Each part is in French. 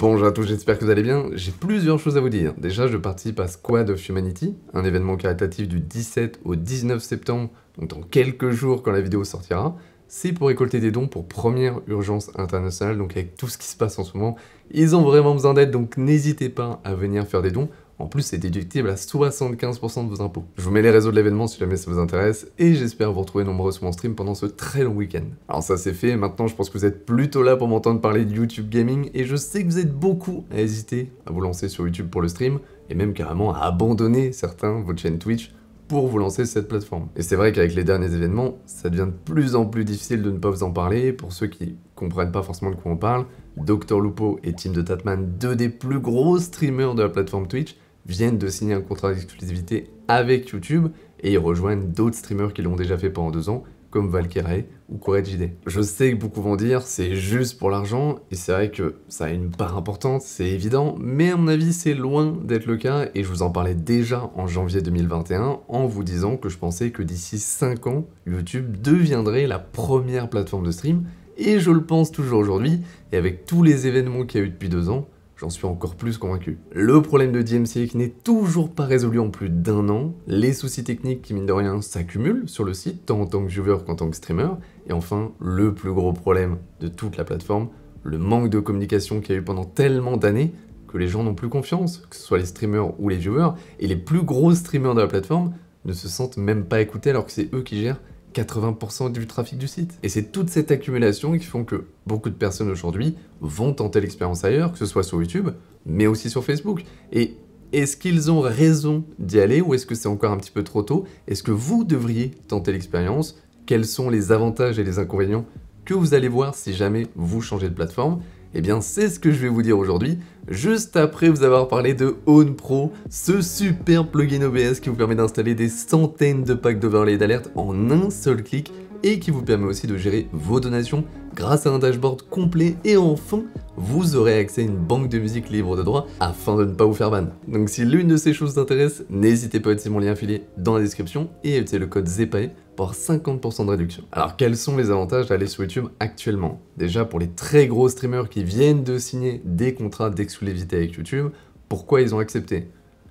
Bonjour à tous, j'espère que vous allez bien. J'ai plusieurs choses à vous dire. Déjà, je participe à Squad of Humanity, un événement caritatif du 17 au 19 septembre, donc dans quelques jours quand la vidéo sortira. C'est pour récolter des dons pour Première Urgence Internationale, donc avec tout ce qui se passe en ce moment, ils ont vraiment besoin d'aide, donc n'hésitez pas à venir faire des dons. En plus, c'est déductible à 75% de vos impôts. Je vous mets les réseaux de l'événement si jamais ça vous intéresse, et j'espère vous retrouver nombreux sur mon stream pendant ce très long week-end. Alors ça c'est fait, maintenant je pense que vous êtes plutôt là pour m'entendre parler de YouTube Gaming, et je sais que vous êtes beaucoup à hésiter à vous lancer sur YouTube pour le stream, et même carrément à abandonner certains vos chaînes Twitch pour vous lancer cette plateforme. Et c'est vrai qu'avec les derniers événements, ça devient de plus en plus difficile de ne pas vous en parler. Pour ceux qui comprennent pas forcément de quoi on parle, Dr Lupo et Team de Tatman, deux des plus gros streamers de la plateforme Twitch, viennent de signer un contrat d'exclusivité avec YouTube et ils rejoignent d'autres streamers qui l'ont déjà fait pendant deux ans, comme Valkyrie ou JD. Je sais que beaucoup vont dire c'est juste pour l'argent, et c'est vrai que ça a une part importante, c'est évident, mais à mon avis c'est loin d'être le cas, et je vous en parlais déjà en janvier 2021 en vous disant que je pensais que d'ici cinq ans, YouTube deviendrait la première plateforme de stream, et je le pense toujours aujourd'hui, et avec tous les événements qu'il y a eu depuis deux ans, J'en suis encore plus convaincu. Le problème de DMC qui n'est toujours pas résolu en plus d'un an, les soucis techniques qui mine de rien s'accumulent sur le site, tant en tant que joueur qu'en tant que streamer, et enfin, le plus gros problème de toute la plateforme, le manque de communication qu'il y a eu pendant tellement d'années que les gens n'ont plus confiance, que ce soit les streamers ou les joueurs, et les plus gros streamers de la plateforme ne se sentent même pas écoutés alors que c'est eux qui gèrent 80% du trafic du site. Et c'est toute cette accumulation qui font que beaucoup de personnes aujourd'hui vont tenter l'expérience ailleurs, que ce soit sur YouTube, mais aussi sur Facebook. Et est-ce qu'ils ont raison d'y aller ou est-ce que c'est encore un petit peu trop tôt Est-ce que vous devriez tenter l'expérience Quels sont les avantages et les inconvénients que vous allez voir si jamais vous changez de plateforme eh bien c'est ce que je vais vous dire aujourd'hui, juste après vous avoir parlé de Own Pro, ce super plugin OBS qui vous permet d'installer des centaines de packs d'overlay d'alerte en un seul clic et qui vous permet aussi de gérer vos donations Grâce à un dashboard complet et enfin, vous aurez accès à une banque de musique libre de droit afin de ne pas vous faire ban. Donc si l'une de ces choses t'intéresse, n'hésitez pas à utiliser mon lien affilié dans la description et à utiliser le code ZEPAE pour 50% de réduction. Alors quels sont les avantages d'aller sur YouTube actuellement Déjà pour les très gros streamers qui viennent de signer des contrats d'exclusivité avec YouTube, pourquoi ils ont accepté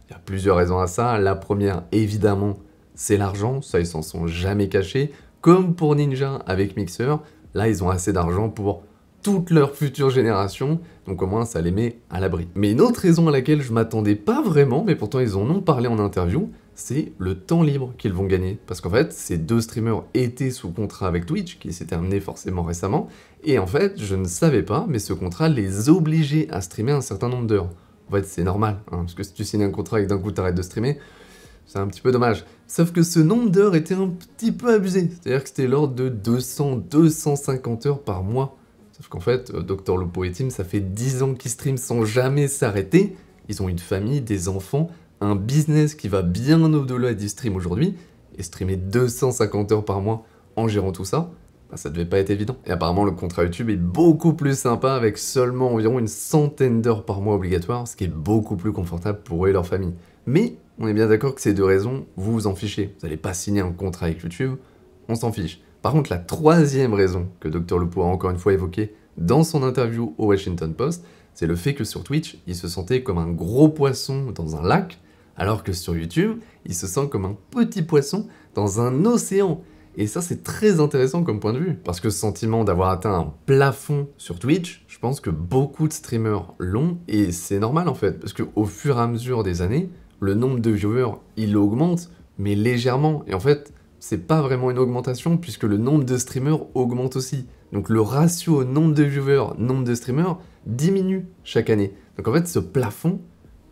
Il y a plusieurs raisons à ça. La première, évidemment, c'est l'argent, ça ils s'en sont jamais cachés, comme pour Ninja avec Mixer, Là, ils ont assez d'argent pour toute leur future génération, donc au moins ça les met à l'abri. Mais une autre raison à laquelle je m'attendais pas vraiment, mais pourtant ils en ont parlé en interview, c'est le temps libre qu'ils vont gagner. Parce qu'en fait, ces deux streamers étaient sous contrat avec Twitch, qui s'est terminé forcément récemment, et en fait, je ne savais pas, mais ce contrat les obligeait à streamer un certain nombre d'heures. En fait, c'est normal, hein, parce que si tu signes un contrat et d'un coup arrêtes de streamer, c'est un petit peu dommage. Sauf que ce nombre d'heures était un petit peu abusé. C'est-à-dire que c'était l'ordre de 200-250 heures par mois. Sauf qu'en fait, euh, Dr Lopo et Tim, ça fait 10 ans qu'ils stream sans jamais s'arrêter. Ils ont une famille, des enfants, un business qui va bien au-delà du stream aujourd'hui. Et streamer 250 heures par mois en gérant tout ça, bah, ça devait pas être évident. Et apparemment, le contrat YouTube est beaucoup plus sympa avec seulement environ une centaine d'heures par mois obligatoire, ce qui est beaucoup plus confortable pour eux et leur famille. Mais on est bien d'accord que ces deux raisons, vous vous en fichez. Vous n'allez pas signer un contrat avec YouTube, on s'en fiche. Par contre, la troisième raison que Dr. Lepo a encore une fois évoquée dans son interview au Washington Post, c'est le fait que sur Twitch, il se sentait comme un gros poisson dans un lac, alors que sur YouTube, il se sent comme un petit poisson dans un océan. Et ça, c'est très intéressant comme point de vue, parce que ce sentiment d'avoir atteint un plafond sur Twitch, je pense que beaucoup de streamers l'ont, et c'est normal en fait, parce qu'au fur et à mesure des années, le nombre de viewers, il augmente, mais légèrement. Et en fait, c'est pas vraiment une augmentation puisque le nombre de streamers augmente aussi. Donc le ratio nombre de viewers, nombre de streamers diminue chaque année. Donc en fait, ce plafond,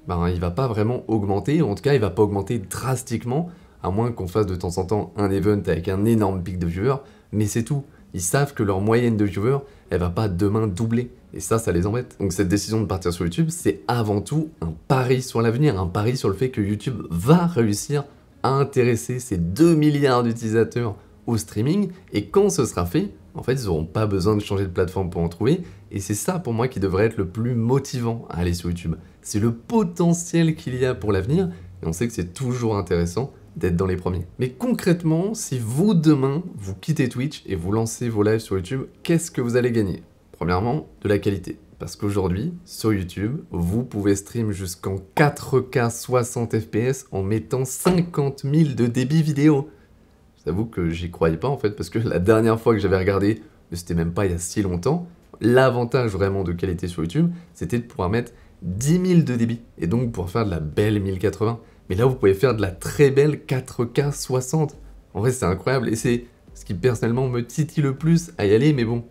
ben, il va pas vraiment augmenter, en tout cas, il va pas augmenter drastiquement, à moins qu'on fasse de temps en temps un event avec un énorme pic de viewers, mais c'est tout. Ils savent que leur moyenne de viewers, elle va pas demain doubler. Et ça, ça les embête. Donc cette décision de partir sur YouTube, c'est avant tout un pari sur l'avenir, un pari sur le fait que YouTube va réussir à intéresser ces 2 milliards d'utilisateurs au streaming. Et quand ce sera fait, en fait, ils n'auront pas besoin de changer de plateforme pour en trouver. Et c'est ça pour moi qui devrait être le plus motivant à aller sur YouTube. C'est le potentiel qu'il y a pour l'avenir. Et on sait que c'est toujours intéressant d'être dans les premiers. Mais concrètement, si vous demain, vous quittez Twitch et vous lancez vos lives sur YouTube, qu'est-ce que vous allez gagner Premièrement, de la qualité. Parce qu'aujourd'hui, sur YouTube, vous pouvez stream jusqu'en 4K 60 FPS en mettant 50 000 de débit vidéo. J'avoue que j'y croyais pas en fait, parce que la dernière fois que j'avais regardé, c'était même pas il y a si longtemps, l'avantage vraiment de qualité sur YouTube, c'était de pouvoir mettre 10 000 de débit, et donc pour faire de la belle 1080. Mais là, vous pouvez faire de la très belle 4K 60. En vrai, c'est incroyable, et c'est ce qui personnellement me titille le plus à y aller, mais bon,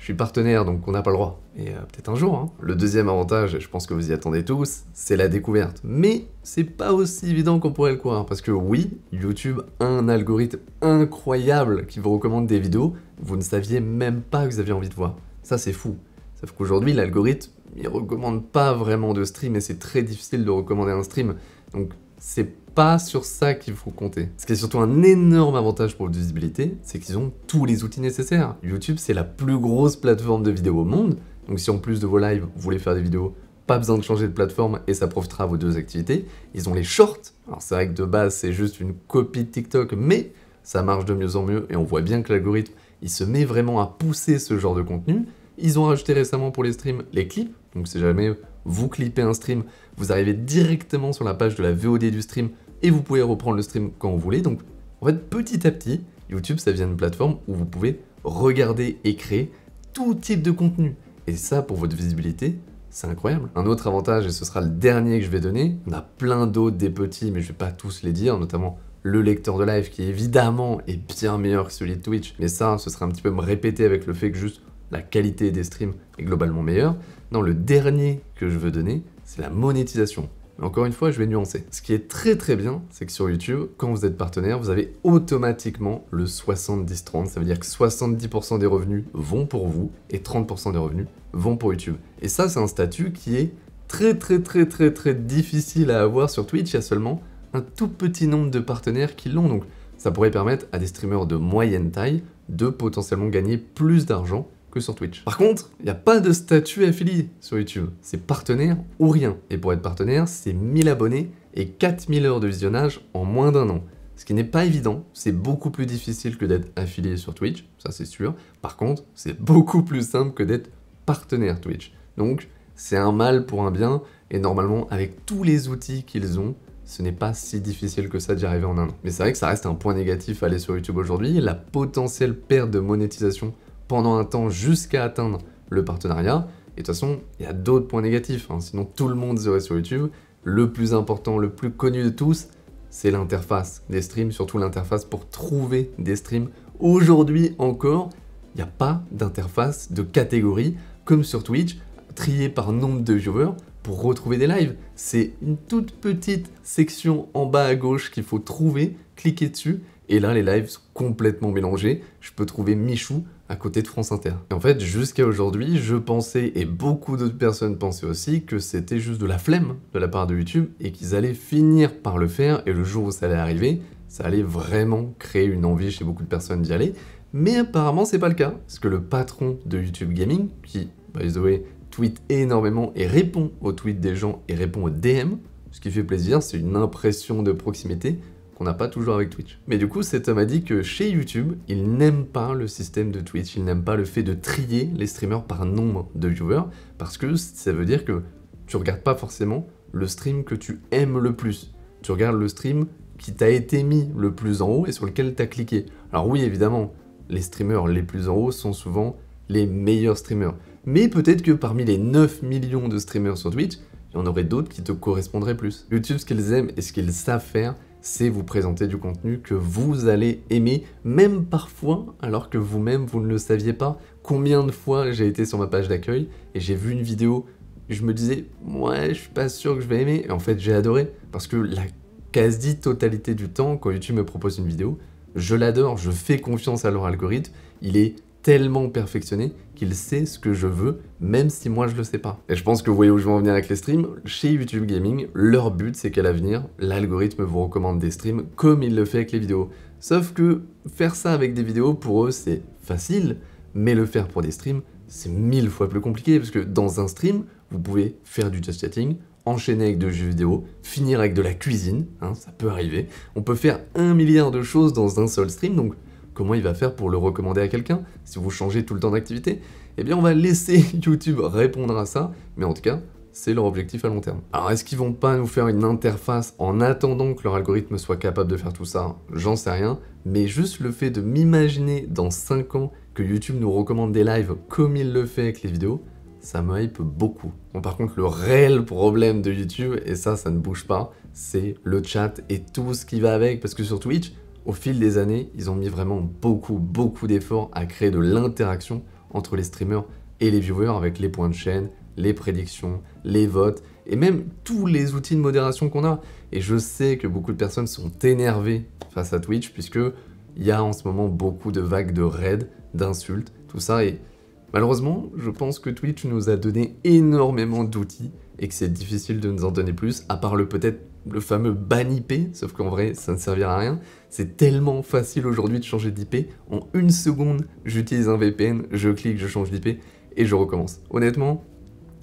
je suis partenaire, donc on n'a pas le droit. Et euh, peut-être un jour. Hein. Le deuxième avantage, je pense que vous y attendez tous, c'est la découverte. Mais c'est pas aussi évident qu'on pourrait le croire, parce que oui, YouTube a un algorithme incroyable qui vous recommande des vidéos vous ne saviez même pas que vous aviez envie de voir. Ça, c'est fou. Sauf qu'aujourd'hui, l'algorithme, il recommande pas vraiment de stream et c'est très difficile de recommander un stream. Donc, c'est pas sur ça qu'il faut compter. Ce qui est surtout un énorme avantage pour la visibilité, c'est qu'ils ont tous les outils nécessaires. YouTube, c'est la plus grosse plateforme de vidéos au monde, donc si en plus de vos lives, vous voulez faire des vidéos, pas besoin de changer de plateforme et ça profitera à vos deux activités. Ils ont les shorts, alors c'est vrai que de base, c'est juste une copie de TikTok, mais ça marche de mieux en mieux et on voit bien que l'algorithme, il se met vraiment à pousser ce genre de contenu. Ils ont rajouté récemment pour les streams les clips, donc c'est jamais vous clippez un stream, vous arrivez directement sur la page de la VOD du stream et vous pouvez reprendre le stream quand vous voulez. Donc en fait, petit à petit, YouTube, ça devient une plateforme où vous pouvez regarder et créer tout type de contenu. Et ça, pour votre visibilité, c'est incroyable. Un autre avantage, et ce sera le dernier que je vais donner, on a plein d'autres, des petits, mais je ne vais pas tous les dire, notamment le lecteur de live qui évidemment est bien meilleur que celui de Twitch. Mais ça, ce sera un petit peu me répéter avec le fait que juste la qualité des streams est globalement meilleure. Non, le dernier que je veux donner, c'est la monétisation. Mais encore une fois, je vais nuancer. Ce qui est très très bien, c'est que sur YouTube, quand vous êtes partenaire, vous avez automatiquement le 70-30. Ça veut dire que 70% des revenus vont pour vous et 30% des revenus vont pour YouTube. Et ça, c'est un statut qui est très très très très très difficile à avoir sur Twitch. Il y a seulement un tout petit nombre de partenaires qui l'ont. Donc ça pourrait permettre à des streamers de moyenne taille de potentiellement gagner plus d'argent que sur Twitch. Par contre, il n'y a pas de statut affilié sur YouTube. C'est partenaire ou rien. Et pour être partenaire, c'est 1000 abonnés et 4000 heures de visionnage en moins d'un an. Ce qui n'est pas évident, c'est beaucoup plus difficile que d'être affilié sur Twitch, ça c'est sûr. Par contre, c'est beaucoup plus simple que d'être partenaire Twitch. Donc, c'est un mal pour un bien, et normalement, avec tous les outils qu'ils ont, ce n'est pas si difficile que ça d'y arriver en un an. Mais c'est vrai que ça reste un point négatif à aller sur YouTube aujourd'hui, la potentielle perte de monétisation pendant un temps jusqu'à atteindre le partenariat. Et de toute façon, il y a d'autres points négatifs, hein. sinon tout le monde serait sur YouTube. Le plus important, le plus connu de tous, c'est l'interface des streams, surtout l'interface pour trouver des streams. Aujourd'hui encore, il n'y a pas d'interface de catégorie, comme sur Twitch, triée par nombre de joueurs pour retrouver des lives. C'est une toute petite section en bas à gauche qu'il faut trouver, cliquer dessus, et là, les lives sont complètement mélangés. Je peux trouver Michou à côté de France Inter. Et en fait, jusqu'à aujourd'hui, je pensais, et beaucoup d'autres personnes pensaient aussi, que c'était juste de la flemme de la part de YouTube et qu'ils allaient finir par le faire. Et le jour où ça allait arriver, ça allait vraiment créer une envie chez beaucoup de personnes d'y aller. Mais apparemment, c'est pas le cas. Parce que le patron de YouTube Gaming, qui, by the way, tweet énormément et répond aux tweets des gens et répond aux DM, ce qui fait plaisir, c'est une impression de proximité on n'a pas toujours avec Twitch. Mais du coup, cet homme a dit que chez YouTube, il n'aime pas le système de Twitch, il n'aime pas le fait de trier les streamers par nombre de viewers, parce que ça veut dire que tu regardes pas forcément le stream que tu aimes le plus. Tu regardes le stream qui t'a été mis le plus en haut et sur lequel tu as cliqué. Alors oui, évidemment, les streamers les plus en haut sont souvent les meilleurs streamers. Mais peut-être que parmi les 9 millions de streamers sur Twitch, il y en aurait d'autres qui te correspondraient plus. YouTube, ce qu'ils aiment et ce qu'ils savent faire, c'est vous présenter du contenu que vous allez aimer, même parfois, alors que vous-même, vous ne le saviez pas. Combien de fois j'ai été sur ma page d'accueil et j'ai vu une vidéo, je me disais, ouais, je suis pas sûr que je vais aimer. Et en fait, j'ai adoré, parce que la quasi-totalité du temps, quand YouTube me propose une vidéo, je l'adore, je fais confiance à leur algorithme, il est tellement perfectionné qu'il sait ce que je veux, même si moi je le sais pas. Et je pense que vous voyez où je veux en venir avec les streams. Chez YouTube Gaming, leur but c'est qu'à l'avenir, l'algorithme vous recommande des streams comme il le fait avec les vidéos. Sauf que faire ça avec des vidéos, pour eux, c'est facile, mais le faire pour des streams, c'est mille fois plus compliqué, parce que dans un stream, vous pouvez faire du touch chatting, enchaîner avec de jeux vidéo, finir avec de la cuisine, hein, ça peut arriver. On peut faire un milliard de choses dans un seul stream, donc Comment il va faire pour le recommander à quelqu'un si vous changez tout le temps d'activité Eh bien, on va laisser YouTube répondre à ça, mais en tout cas, c'est leur objectif à long terme. Alors est-ce qu'ils vont pas nous faire une interface en attendant que leur algorithme soit capable de faire tout ça J'en sais rien, mais juste le fait de m'imaginer dans 5 ans que YouTube nous recommande des lives comme il le fait avec les vidéos, ça me hype beaucoup. Bon, par contre, le réel problème de YouTube, et ça, ça ne bouge pas, c'est le chat et tout ce qui va avec, parce que sur Twitch, au fil des années, ils ont mis vraiment beaucoup, beaucoup d'efforts à créer de l'interaction entre les streamers et les viewers avec les points de chaîne, les prédictions, les votes et même tous les outils de modération qu'on a. Et je sais que beaucoup de personnes sont énervées face à Twitch puisque il y a en ce moment beaucoup de vagues de raids, d'insultes, tout ça. Et Malheureusement, je pense que Twitch nous a donné énormément d'outils et que c'est difficile de nous en donner plus, à part le peut-être le fameux ban IP, sauf qu'en vrai, ça ne servira à rien. C'est tellement facile aujourd'hui de changer d'IP. En une seconde, j'utilise un VPN, je clique, je change d'IP et je recommence. Honnêtement,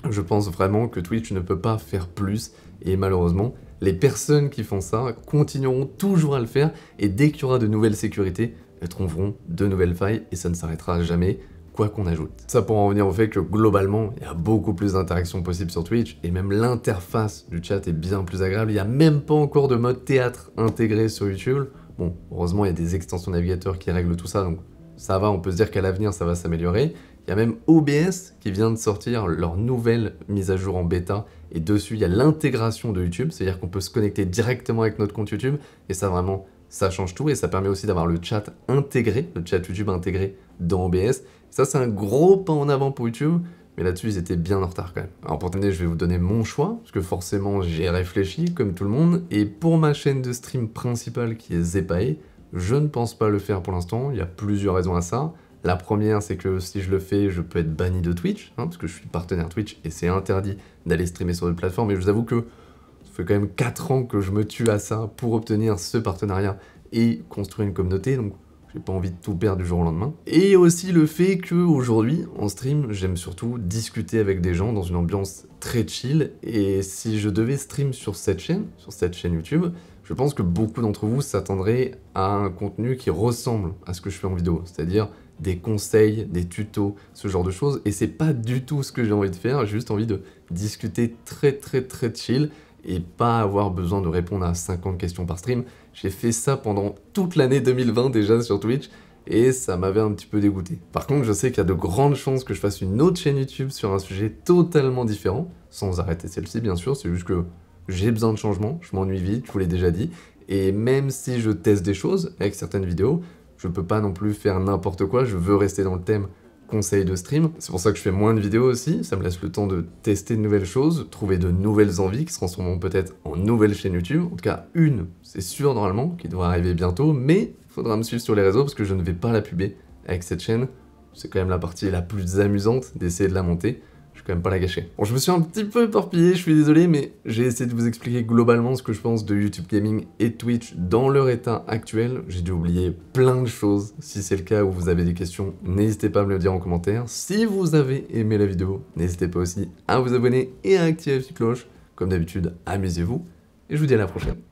je pense vraiment que Twitch ne peut pas faire plus et malheureusement, les personnes qui font ça continueront toujours à le faire et dès qu'il y aura de nouvelles sécurités, elles trouveront de nouvelles failles et ça ne s'arrêtera jamais quoi qu'on ajoute. Ça pour en revenir au fait que globalement, il y a beaucoup plus d'interactions possibles sur Twitch, et même l'interface du chat est bien plus agréable, il n'y a même pas encore de mode théâtre intégré sur YouTube. Bon, heureusement, il y a des extensions navigateurs qui règlent tout ça, donc ça va, on peut se dire qu'à l'avenir, ça va s'améliorer. Il y a même OBS qui vient de sortir leur nouvelle mise à jour en bêta. Et dessus, il y a l'intégration de YouTube, c'est-à-dire qu'on peut se connecter directement avec notre compte YouTube. Et ça, vraiment, ça change tout et ça permet aussi d'avoir le chat intégré, le chat YouTube intégré dans OBS. Ça, c'est un gros pas en avant pour YouTube, mais là-dessus, ils étaient bien en retard quand même. Alors pour terminer, je vais vous donner mon choix, parce que forcément, j'ai réfléchi, comme tout le monde, et pour ma chaîne de stream principale qui est Zepae, je ne pense pas le faire pour l'instant, il y a plusieurs raisons à ça. La première, c'est que si je le fais, je peux être banni de Twitch, hein, parce que je suis partenaire Twitch et c'est interdit d'aller streamer sur une plateforme. Et je vous avoue que ça fait quand même 4 ans que je me tue à ça pour obtenir ce partenariat et construire une communauté, donc j'ai pas envie de tout perdre du jour au lendemain. Et aussi le fait qu'aujourd'hui, en stream, j'aime surtout discuter avec des gens dans une ambiance très chill, et si je devais stream sur cette chaîne, sur cette chaîne YouTube, je pense que beaucoup d'entre vous s'attendraient à un contenu qui ressemble à ce que je fais en vidéo, c'est-à-dire des conseils, des tutos, ce genre de choses, et c'est pas du tout ce que j'ai envie de faire, j'ai juste envie de discuter très très très chill, et pas avoir besoin de répondre à 50 questions par stream. J'ai fait ça pendant toute l'année 2020 déjà sur Twitch et ça m'avait un petit peu dégoûté. Par contre, je sais qu'il y a de grandes chances que je fasse une autre chaîne YouTube sur un sujet totalement différent, sans arrêter celle-ci bien sûr, c'est juste que j'ai besoin de changement, je m'ennuie vite, je vous l'ai déjà dit, et même si je teste des choses avec certaines vidéos, je peux pas non plus faire n'importe quoi, je veux rester dans le thème Conseil de stream. C'est pour ça que je fais moins de vidéos aussi, ça me laisse le temps de tester de nouvelles choses, trouver de nouvelles envies qui se transformeront peut-être en nouvelles chaînes YouTube. En tout cas, une, c'est sûr normalement, qui doit arriver bientôt, mais faudra me suivre sur les réseaux parce que je ne vais pas la puber avec cette chaîne. C'est quand même la partie la plus amusante d'essayer de la monter même pas la gâcher. Bon, je me suis un petit peu éparpillé, je suis désolé, mais j'ai essayé de vous expliquer globalement ce que je pense de YouTube Gaming et Twitch dans leur état actuel. J'ai dû oublier plein de choses. Si c'est le cas ou vous avez des questions, n'hésitez pas à me le dire en commentaire. Si vous avez aimé la vidéo, n'hésitez pas aussi à vous abonner et à activer la petite cloche. Comme d'habitude, amusez-vous et je vous dis à la prochaine.